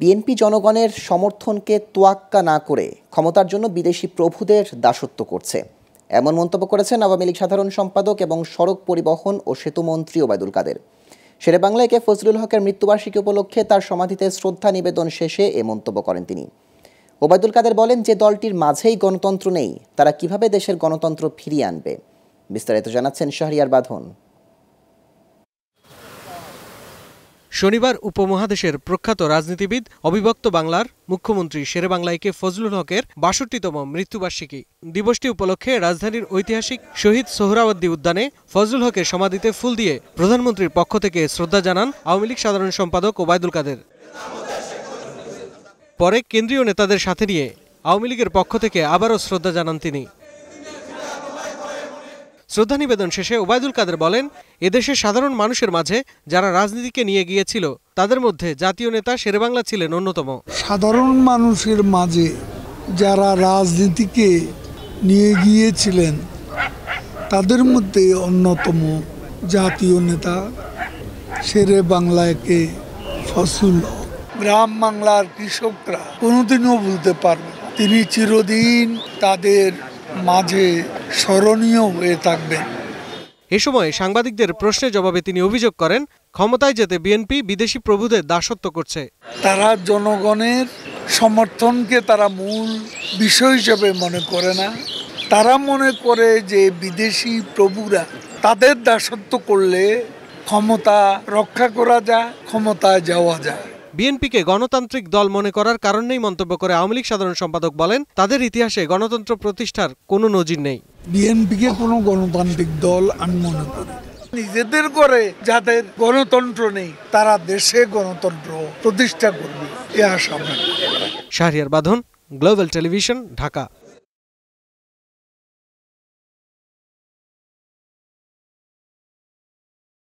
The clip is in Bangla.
বিএনপি জনগণের সমর্থনকে তোয়াক্কা না করে ক্ষমতার জন্য বিদেশি প্রভুদের দাসত্ব করছে এমন মন্তব্য করেছেন আওয়ামী লীগ সাধারণ সম্পাদক এবং সড়ক পরিবহন ও সেতুমন্ত্রী ওবায়দুল কাদের শেরেবাংলায় কে ফজলুল হকের মৃত্যুবার্ষিকী উপলক্ষে তার সমাধিতে শ্রদ্ধা নিবেদন শেষে এ মন্তব্য করেন তিনি ওবায়দুল কাদের বলেন যে দলটির মাঝেই গণতন্ত্র নেই তারা কিভাবে দেশের গণতন্ত্র ফিরিয়ে আনবে বিস্তারিত জানাচ্ছেন শাহরিয়ার বাঁধন শনিবার উপমহাদেশের প্রখ্যাত রাজনীতিবিদ অবিভক্ত বাংলার মুখ্যমন্ত্রী শেরে বাংলাইকে ফজলুল হকের বাষট্টিতম মৃত্যুবার্ষিকী দিবসটি উপলক্ষে রাজধানীর ঐতিহাসিক শহীদ সোহরাওয়ার্দী উদ্যানে ফজলুল হকের সমাধিতে ফুল দিয়ে প্রধানমন্ত্রীর পক্ষ থেকে শ্রদ্ধা জানান আওয়ামী লীগ সাধারণ সম্পাদক ওবায়দুল কাদের পরে কেন্দ্রীয় নেতাদের সাথে নিয়ে আওয়ামী লীগের পক্ষ থেকে আবারও শ্রদ্ধা জানান তিনি শ্রদ্ধা নিবেদন শেষে ওবায়দুল কাদের বলেন এদেশের সাধারণ মানুষের মাঝে যারা রাজনীতিকে নিয়ে গিয়েছিল তাদের মধ্যে জাতীয় নেতা শেরেবাংলা ছিলেন অন্যতম সাধারণ মানুষের মাঝে যারা রাজনীতিকে নিয়ে গিয়েছিলেন তাদের মধ্যে অন্যতম জাতীয় নেতা শেরে বাংলাকে ফসল গ্রাম বাংলার কৃষকরা কোনোদিনও ভুলতে পারবে তিনি চিরদিন তাদের মাঝে স্মরণীয় হয়ে থাকবেন এ সময় সাংবাদিকদের প্রশ্নের জবাবে তিনি অভিযোগ করেন ক্ষমতায় যেতে বিএনপি বিদেশি প্রভুদের দাসত্ব করছে তারা জনগণের সমর্থনকে তারা মূল বিষয় হিসেবে মনে করে না তারা মনে করে যে বিদেশি প্রভুরা তাদের দাসত্ব করলে ক্ষমতা রক্ষা করা যায় ক্ষমতায় যাওয়া যায় বিএনপিকে গণতান্ত্রিক দল মনে করার কারণেই মন্তব্য করে আওয়ামী লীগ সাধারণ সম্পাদক বলেন তাদের ইতিহাসে গণতন্ত্র প্রতিষ্ঠার কোনো নজির নেই বিএনপিকে কোনো গণতান্ত্রিক দল আমি মনে করি নিজেদের করে যাদের গণতন্ত্র নেই তারা দেশে গণতন্ত্র প্রতিষ্ঠা করবে এ আশা শাহরিয়ার বাঁধন গ্লোবাল টেলিভিশন ঢাকা